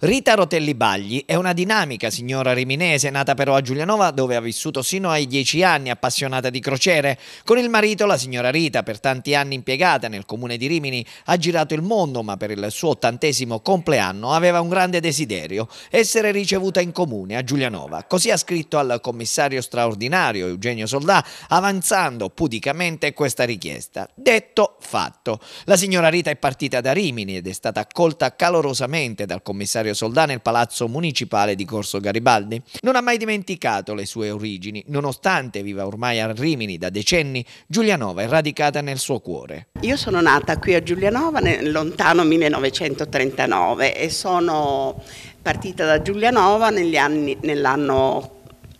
Rita Rotelli Bagli è una dinamica signora riminese nata però a Giulianova dove ha vissuto sino ai dieci anni appassionata di crociere. Con il marito la signora Rita, per tanti anni impiegata nel comune di Rimini, ha girato il mondo ma per il suo ottantesimo compleanno aveva un grande desiderio, essere ricevuta in comune a Giulianova. Così ha scritto al commissario straordinario Eugenio Soldà avanzando pudicamente questa richiesta. Detto fatto. La signora Rita è partita da Rimini ed è stata accolta calorosamente dal commissario Mario Soldà nel Palazzo Municipale di Corso Garibaldi. Non ha mai dimenticato le sue origini, nonostante viva ormai a Rimini da decenni, Giulianova è radicata nel suo cuore. Io sono nata qui a Giulianova nel lontano 1939 e sono partita da Giulianova negli nell'anno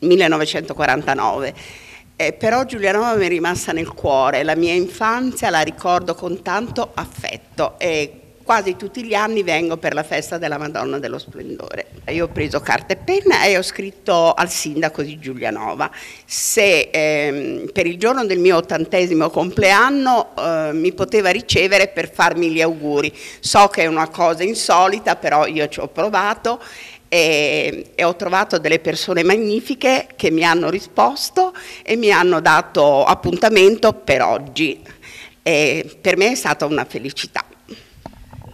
1949. Eh, però Giulianova mi è rimasta nel cuore, la mia infanzia la ricordo con tanto affetto e quasi tutti gli anni vengo per la festa della Madonna dello Splendore. Io ho preso carta e penna e ho scritto al sindaco di Giulianova se ehm, per il giorno del mio ottantesimo compleanno eh, mi poteva ricevere per farmi gli auguri. So che è una cosa insolita, però io ci ho provato e, e, ho trovato delle persone magnifiche che mi hanno risposto e mi hanno dato appuntamento per oggi. E per me è stata una felicità.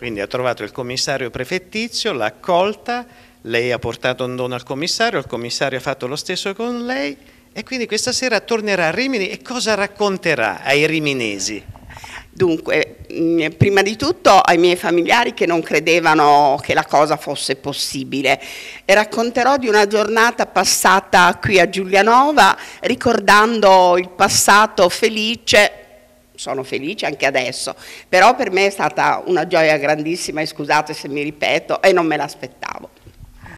Quindi ha trovato il commissario prefettizio, l'ha accolta, lei ha portato un dono al commissario, il commissario ha fatto lo stesso con lei e quindi questa sera tornerà a Rimini e cosa racconterà ai riminesi? Dunque, mm, prima di tutto ai miei familiari che non credevano che la cosa fosse possibile racconterò di una giornata passata qui a Giulianova ricordando il passato felice sono felice anche adesso, però per me è stata una gioia grandissima e scusate se mi ripeto e non me l'aspettavo.